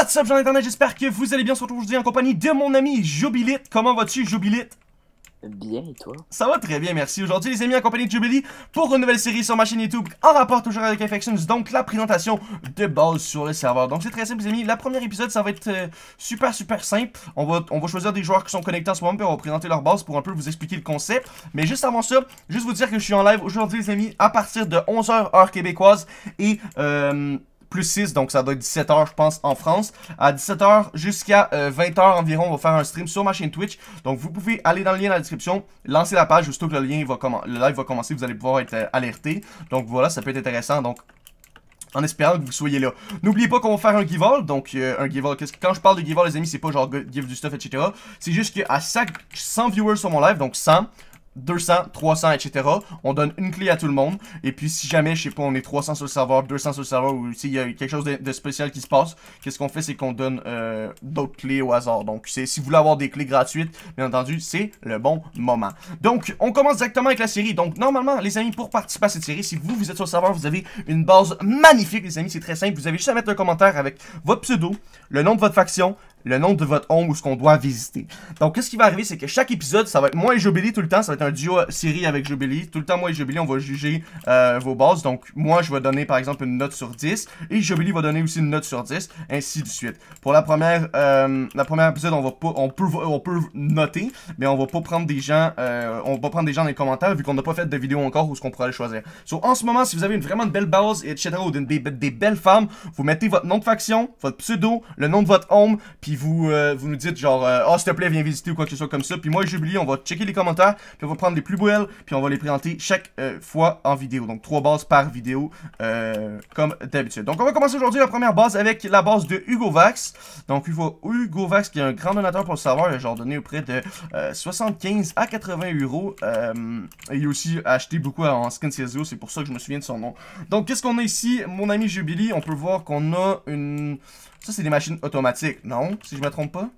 What's up, jean internet, j'espère que vous allez bien, surtout aujourd'hui en compagnie de mon ami Jubilite. Comment vas-tu, Jubilite? Bien, et toi? Ça va très bien, merci. Aujourd'hui, les amis, en compagnie de Jubilee pour une nouvelle série sur ma chaîne YouTube en rapport toujours avec Infections. Donc, la présentation de base sur le serveur. Donc, c'est très simple, les amis. La première épisode, ça va être euh, super, super simple. On va, on va choisir des joueurs qui sont connectés en ce moment, puis on va présenter leur base pour un peu vous expliquer le concept. Mais juste avant ça, juste vous dire que je suis en live aujourd'hui, les amis, à partir de 11h, heure québécoise. Et. Euh, plus 6, donc ça doit être 17h, je pense, en France. À 17h jusqu'à 20h euh, environ, on va faire un stream sur ma chaîne Twitch. Donc, vous pouvez aller dans le lien dans la description, lancer la page, aussitôt que le lien va le live va commencer, vous allez pouvoir être euh, alerté. Donc, voilà, ça peut être intéressant. Donc, en espérant que vous soyez là. N'oubliez pas qu'on va faire un give-all. donc euh, un giveaway, all quand je parle de give-all, les amis, c'est pas genre give du stuff, etc. C'est juste qu'à 100 viewers sur mon live, donc 100, 200, 300, etc. On donne une clé à tout le monde. Et puis, si jamais, je sais pas, on est 300 sur le serveur, 200 sur le serveur, ou s'il y a quelque chose de, spécial qui se passe, qu'est-ce qu'on fait, c'est qu'on donne euh, d'autres clés au hasard. Donc, si vous voulez avoir des clés gratuites, bien entendu, c'est le bon moment. Donc, on commence exactement avec la série. Donc, normalement, les amis, pour participer à cette série, si vous, vous êtes sur le serveur, vous avez une base magnifique, les amis. C'est très simple. Vous avez juste à mettre un commentaire avec votre pseudo, le nom de votre faction, le nom de votre home ou ce qu'on doit visiter. Donc, qu'est-ce qui va arriver, c'est que chaque épisode, ça va être moi et Jubilee tout le temps, ça va être un duo série avec Jubilee. Tout le temps, moi et Jubilee, on va juger euh, vos bases. Donc, moi, je vais donner, par exemple, une note sur 10, et Jubilee va donner aussi une note sur 10, ainsi de suite. Pour la première, euh, la première épisode, on va on peut, on peut noter, mais on va pas prendre des gens, euh, on va prendre des gens dans les commentaires, vu qu'on n'a pas fait de vidéo encore où ce qu'on pourrait choisir. Donc, en ce moment, si vous avez une, vraiment belle base, etc., ou des, des belles femmes, vous mettez votre nom de faction, votre pseudo, le nom de votre home, puis vous, euh, vous nous dites genre, oh, s'il te plaît, viens visiter ou quoi que ce soit comme ça. Puis moi, Jubilee, on va checker les commentaires, puis on va prendre les plus belles, puis on va les présenter chaque euh, fois en vidéo. Donc, trois bases par vidéo, comme d'habitude. Donc, on va commencer aujourd'hui la première base avec la base de Hugo Vax. Donc, Hugo, Hugo Vax, qui est un grand donateur pour le savoir il a genre donné auprès de 75 à 80 euros. il a aussi acheté beaucoup en skin CSGO, c'est pour ça que je me souviens de son nom. Donc, qu'est-ce qu'on a ici, mon ami Jubilee On peut voir qu'on a une... Ça, c'est des machines automatiques, non? Si je me trompe pas?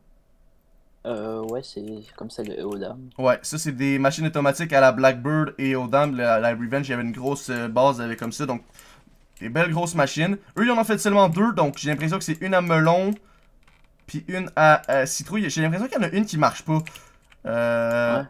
Euh, ouais, c'est comme ça le Odam. Ouais, ça c'est des machines automatiques à la Blackbird et Odam. La, Revenge, il y avait une grosse euh, base avec comme ça, donc des belles grosses machines. Eux, ils en ont fait seulement deux, donc j'ai l'impression que c'est une à melon, puis une à, à citrouille. J'ai l'impression qu'il y en a une qui marche pas. Euh, ouais.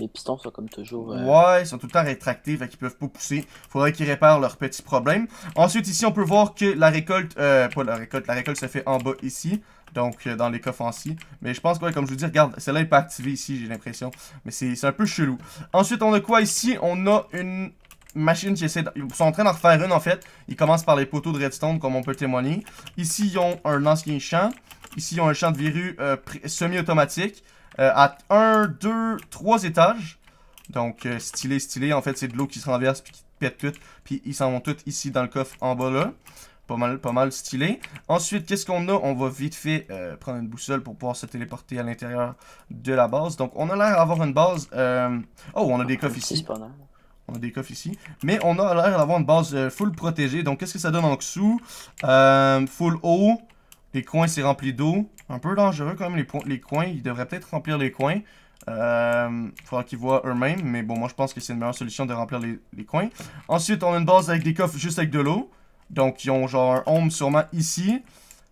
Les pistons sont comme toujours. Euh, ouais, ils sont tout le temps rétractés, fait qu'ils peuvent pas pousser. Faudrait qu'ils réparent leurs petits problèmes. Ensuite, ici, on peut voir que la récolte. Euh, pas la récolte, la récolte se fait en bas ici. Donc, euh, dans les coffres ainsi. Mais je pense que, comme je vous dis, regarde, celle-là est pas activée ici, j'ai l'impression. Mais c'est un peu chelou. Ensuite, on a quoi ici On a une machine qui essaie. Ils sont en train d'en refaire une, en fait. Ils commencent par les poteaux de redstone, comme on peut témoigner. Ici, ils ont un ancien champ. Ici, ils ont un champ de virus euh, semi-automatique. Euh, à 1, 2, 3 étages. Donc, euh, stylé, stylé. En fait, c'est de l'eau qui se renverse puis qui pète tout. Puis ils s'en vont toutes ici dans le coffre en bas là. Pas mal, pas mal stylé. Ensuite, qu'est-ce qu'on a? On va vite fait euh, prendre une boussole pour pouvoir se téléporter à l'intérieur de la base. Donc, on a l'air d'avoir une base... Oh, on a des coffres ici. On a des coffres ici. Mais on a l'air d'avoir une base full protégée. Donc, qu'est-ce que ça donne en dessous? full haut les coins, c'est rempli d'eau. Un peu dangereux quand même, les, coins. Ils devraient peut-être remplir les coins. Euh, faudra qu'ils voient eux-mêmes. Mais bon, moi, je pense que c'est une meilleure solution de remplir les, coins. Ensuite, on a une base avec des coffres juste avec de l'eau. Donc, ils ont genre un home sûrement ici.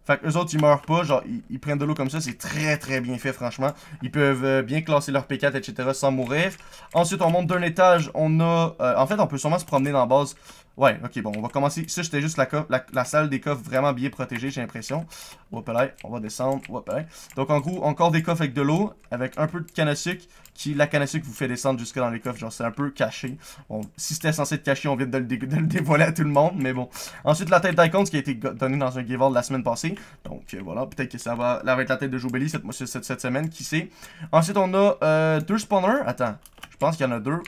Fait que autres, ils meurent pas. Genre, ils, prennent de l'eau comme ça. C'est très, très bien fait, franchement. Ils peuvent euh, bien classer leur P4, etc. sans mourir. Ensuite, on monte d'un étage. On a... Euh, en fait, on peut sûrement se promener dans la base Ouais, ok, bon, on va commencer. Ça, c'était juste la, salle des coffres vraiment bien protégée, j'ai l'impression. là, on va descendre. Donc, en gros, encore des coffres avec de l'eau, avec un peu de canne à qui, la canne vous fait descendre jusque dans les coffres. Genre, c'est un peu caché. Bon, si c'était censé être caché, on vient de le, dévoiler à tout le monde, mais bon. Ensuite, la tête d'Icons qui a été donné dans un giveaway la semaine passée. Donc, euh, voilà, peut-être que ça va, là, avec la tête de Joubelli cette, cette, cette, semaine, qui sait. Ensuite, on a euh, deux spawners. Attends, je pense qu'il y en a deux.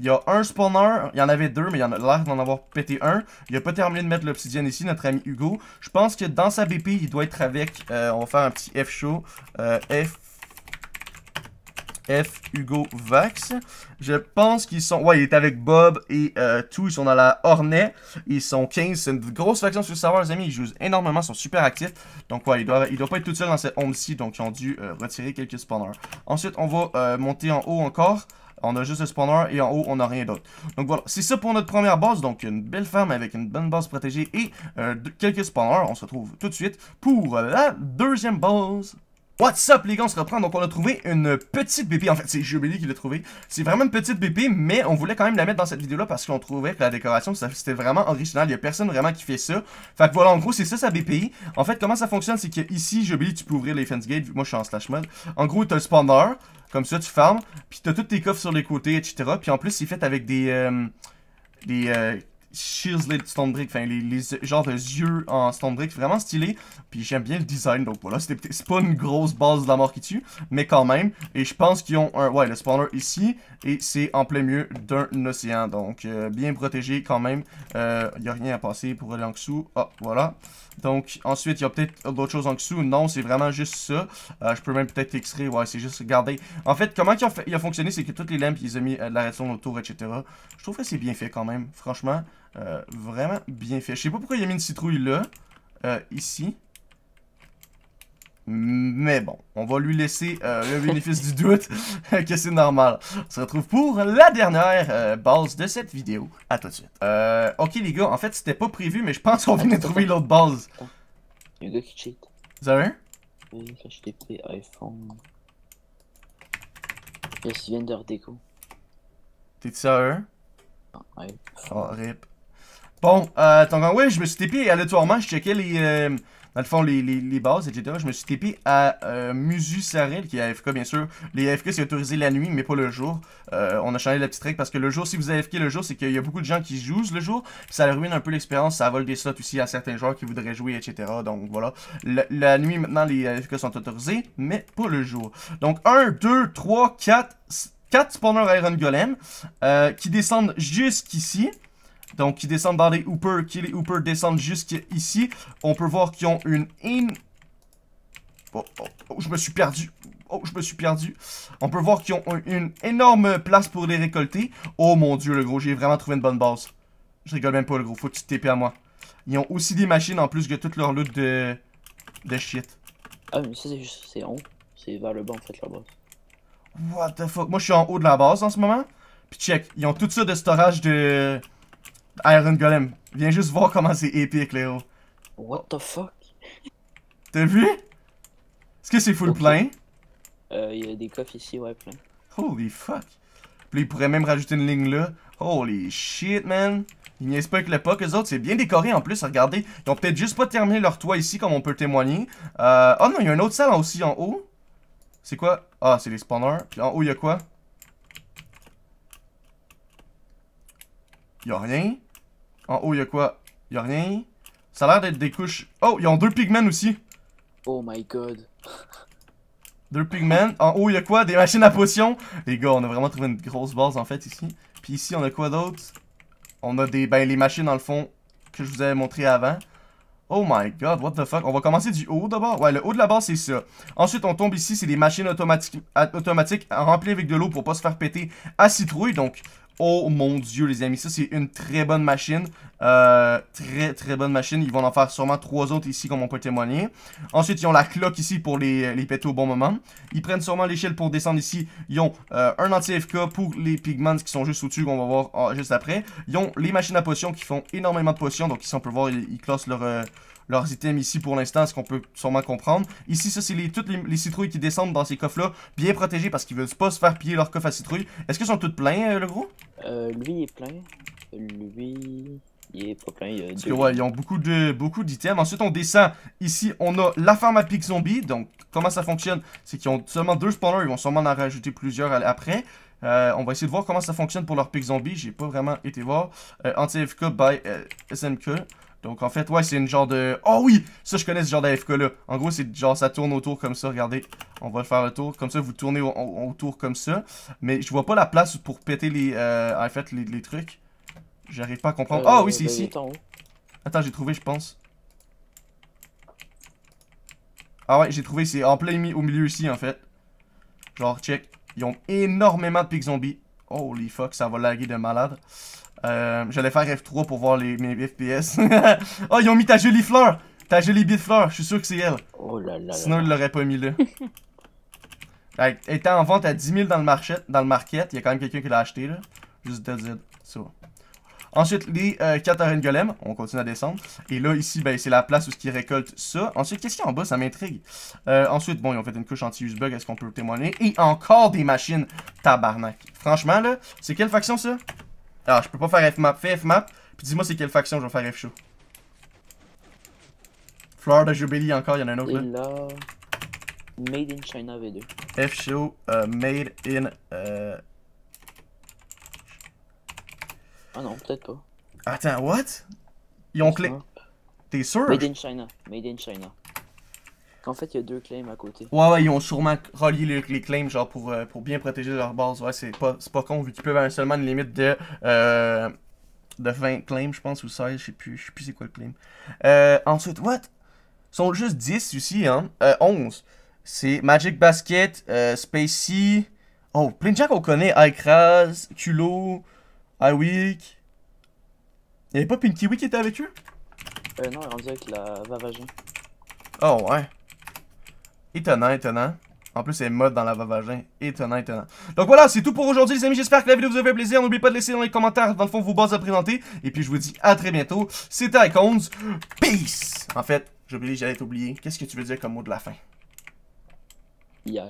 Il y a un spawner, il y en avait deux, mais il y en a l'air d'en avoir pété un. Il a pas terminé de mettre l'obsidienne ici, notre ami Hugo. Je pense que dans sa BP, il doit être avec... Euh, on va faire un petit F show. Euh, F... F. Hugo Vax. Je pense qu'ils sont... Ouais, il est avec Bob et euh, tout. Ils sont dans la ornée. Ils sont 15. C'est une grosse faction sur le serveur, les amis. Ils jouent énormément. Ils sont super actifs. Donc, ouais, ils doivent, ils doivent pas être tout seul dans cette onde ci Donc, ils ont dû retirer quelques spawners. Ensuite, on va monter en haut encore. On a juste le spawner et en haut, on a rien d'autre. Donc voilà, c'est ça pour notre première base. Donc une belle ferme avec une bonne base protégée et euh, quelques spawners. On se retrouve tout de suite pour la deuxième base. What's up les gars, on se reprend, donc on a trouvé une petite BP, en fait c'est Jubilee qui l'a trouvé, c'est vraiment une petite BP, mais on voulait quand même la mettre dans cette vidéo là parce qu'on trouvait que la décoration c'était vraiment original, il y a personne vraiment qui fait ça, fait que voilà en gros c'est ça sa BPI, en fait comment ça fonctionne c'est que ici Jubilee tu peux ouvrir les fence gates, moi je suis en slash mode, en gros t'as le spawner, comme ça, tu fermes. Puis t'as tous tes coffres sur les côtés, etc. Puis en plus, c'est fait avec des... Euh, des... Euh, Stone Brick, enfin les, les genres de yeux en Stone Brick, vraiment stylé. Puis j'aime bien le design, donc voilà, c'est pas une grosse base de la mort qui tue, mais quand même. Et je pense qu'ils ont un, ouais, le spawner ici, et c'est en plein milieu d'un océan, donc euh, bien protégé quand même. Il euh, a rien à passer pour aller en dessous. Oh, voilà. Donc, ensuite, il y a peut-être d'autres choses en dessous. Non, c'est vraiment juste ça. Euh, je peux même peut-être extraire. Ouais, c'est juste regarder. En fait, comment il a, fait, fonctionné, c'est que toutes les lampes, ils ont mis euh, la redstone autour, etc. Je trouve que c'est bien fait quand même. Franchement, euh, vraiment bien fait. Je sais pas pourquoi il a mis une citrouille là, euh, ici. Mais bon, on va lui laisser euh, le bénéfice du doute que c'est normal. On se retrouve pour la dernière euh, base de cette vidéo. À tout de suite. Euh, ok les gars, en fait c'était pas prévu, mais je pense qu'on vient de trouver l'autre base. Il y un gars qui cheat. Vous avez un? Oui, HTTP, iPhone. il vient de T'es-tu sérieux? Non, ah, ouais. Oh, rip. Bon, euh, donc ouais, je me suis TP aléatoirement, je checkais les, euh, dans le fond, les, les, les, bases, etc. Je me suis TP à euh, Musu Saril qui est AFK, bien sûr. Les AFK, c'est autorisé la nuit, mais pas le jour. Euh, on a changé la petite règle parce que le jour, si vous AFK le jour, c'est qu'il y a beaucoup de gens qui jouent le jour. ça ruine un peu l'expérience, ça vole des slots aussi à certains joueurs qui voudraient jouer, etc. Donc voilà, la, nuit, maintenant, les AFK sont autorisés, mais pas le jour. Donc 1, 2, 3, 4, 4 spawners Iron Golem, euh, qui descendent jusqu'ici. Donc, qui descendent dans les Hoopers, qui les Hoopers descendent jusqu'ici. On peut voir qu'ils ont une in... Oh, oh, oh, je me suis perdu. Oh, je me suis perdu. On peut voir qu'ils ont une énorme place pour les récolter. Oh mon dieu, le gros, j'ai vraiment trouvé une bonne base. Je rigole même pas, le gros. Faut que tu TP à moi. Ils ont aussi des machines en plus de toute leur loot de... de shit. Ah, mais ça, c'est juste... C'est en haut. C'est vers le bas, en fait, la base. What the fuck? Moi, je suis en haut de la base en ce moment. Puis check, ils ont tout ça de storage de... Iron Golem. Viens juste voir comment c'est épique, Léo. What the fuck? T'as vu? Est-ce que c'est full plein? Euh, y a des coffres ici, ouais, plein. Holy fuck. Puis ils pourraient même rajouter une ligne là. Holy shit, man. Ils niaissent pas avec le eux autres, c'est bien décoré en plus, regardez. Ils ont peut-être juste pas terminé leur toit ici, comme on peut témoigner. Euh... Oh non, il y a un autre salle aussi en haut. C'est quoi? Ah, c'est les spawners. Puis en haut, il y a quoi? Il rien. En haut, il y a quoi Il y a rien. Ça a l'air d'être des couches. Oh, ils ont deux pigmen aussi. Oh my god. Deux pigments. En haut, il y a quoi Des machines à potions. Les gars, on a vraiment trouvé une grosse base en fait ici. Puis ici, on a quoi d'autre On a des ben les machines dans le fond que je vous avais montré avant. Oh my god, what the fuck. On va commencer du haut d'abord. Ouais, le haut de la base, c'est ça. Ensuite, on tombe ici, c'est des machines automatiques, automatiques remplies avec de l'eau pour pas se faire péter à citrouille. Donc, Oh mon dieu les amis, ça c'est une très bonne machine. Euh, très très bonne machine. Ils vont en faire sûrement trois autres ici comme on peut témoigner. Ensuite ils ont la cloque ici pour les, les péter au bon moment. Ils prennent sûrement l'échelle pour descendre ici. Ils ont euh, un anti-FK pour les pigments qui sont juste au-dessus qu'on va voir ah, juste après. Ils ont les machines à potions qui font énormément de potions. Donc ici on peut voir ils, classent leur... Euh, leurs items ici pour l'instant, ce qu'on peut sûrement comprendre. Ici, ça, c'est les, toutes les, citrouilles qui descendent dans ces coffres-là, bien protégées parce qu'ils veulent pas se faire piller leur coffres à citrouilles. Est-ce qu'ils sont toutes pleins, euh, le gros? Euh, lui, il est plein. Lui... Il est pas plein, il y a Parce que, ouais, ils ont beaucoup de beaucoup d'items. Ensuite, on descend. Ici, on a la farm à pic zombie. Donc, comment ça fonctionne C'est qu'ils ont seulement deux spawners. Ils vont sûrement en rajouter plusieurs après. Euh, on va essayer de voir comment ça fonctionne pour leur pic zombie. J'ai pas vraiment été voir. Euh, Anti-FK by euh, SMK. Donc en fait, ouais, c'est une genre de... Oh oui! Ça, je connais ce genre d'AFK-là. En gros, c'est genre, ça tourne autour comme ça, regardez. On va faire le tour comme ça, vous tournez autour comme ça. Mais je vois pas la place pour péter les, euh, en fait, les, trucs. J'arrive pas à comprendre. oh, oui, c'est euh, ici. Ben, Attends, j'ai trouvé, je pense. Ah ouais, j'ai trouvé, c'est en plein au milieu ici, en fait. Genre, check. Ils ont énormément de pics zombies. Holy fuck, ça va laguer de malade. Euh, J'allais faire F3 pour voir les, mes FPS. oh, ils ont mis ta jolie fleur! Ta jolie bite fleur, je suis sûr que c'est elle. Oh là là Sinon, ils l'auraient pas mis là. Elle était en vente à 10 000 dans le, marché, dans le market. Il y a quand même quelqu'un qui l'a acheté là. Juste de Z, ça. Ensuite, les euh, Golem. On continue à descendre. Et là, ici, ben, c'est la place où ils récoltent ça. Ensuite, qu'est-ce qu'il y a en bas Ça m'intrigue. Euh, ensuite, bon, ils ont fait une couche anti-use bug. Est-ce qu'on peut le témoigner Et encore des machines. Tabarnak. Franchement, là, c'est quelle faction ça Alors, ah, je peux pas faire F-Map. Fais F-Map, Puis dis-moi, c'est quelle faction je vais faire F-Show. Florida Jubilee encore, il y en a un autre Made in China V2. F-Show, euh, Made in. Euh, ah non, peut-être pas. Attends, what? Ils ont claim. T'es sûr? Made in China. Made in China. En fait, il y a deux claims à côté. Ouais, ouais, ils ont sûrement relié les, claims, genre, pour, euh, pour bien protéger leur base. Ouais, c'est pas, pas con, vu qu'ils peuvent avoir seulement une limite de, euh, de 20 claims, je pense, ou 16, je sais plus, je sais plus c'est quoi le claim. Euh, ensuite, what? Ils sont juste 10 ici, hein? 11. C'est Magic Basket, Spacey... Oh, plein de gens qu'on connaît, Icraz, Culo... Ah, Wick Y'avait pas Pinky kiwi qui était avec eux? Euh, non, elle est rendu avec la Vavagin. Oh, ouais. Étonnant, étonnant. En plus, est mode dans la vavagin. Étonnant, étonnant. Donc voilà, c'est tout pour aujourd'hui, les amis. J'espère que la vidéo vous a fait plaisir. N'oubliez pas de laisser dans les commentaires, dans le fond, vos bases à présenter. Et puis, je vous dis à très bientôt. C'était Icons. Peace! En fait, j'ai oublié, j'allais t'oublier. Qu'est-ce que tu veux dire comme mot de la fin? Yeah.